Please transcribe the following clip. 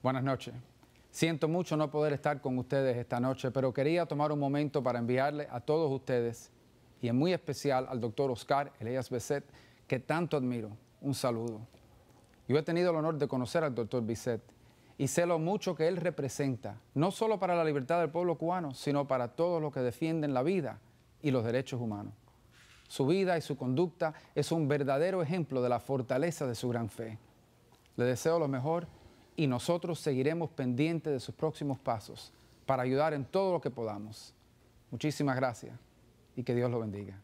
Buenas noches. Siento mucho no poder estar con ustedes esta noche, pero quería tomar un momento para enviarle a todos ustedes y en muy especial al doctor Oscar Elias Beset, que tanto admiro, un saludo. Yo he tenido el honor de conocer al doctor Beset y sé lo mucho que él representa, no solo para la libertad del pueblo cubano, sino para todos los que defienden la vida y los derechos humanos. Su vida y su conducta es un verdadero ejemplo de la fortaleza de su gran fe. Le deseo lo mejor y nosotros seguiremos pendientes de sus próximos pasos para ayudar en todo lo que podamos. Muchísimas gracias y que Dios lo bendiga.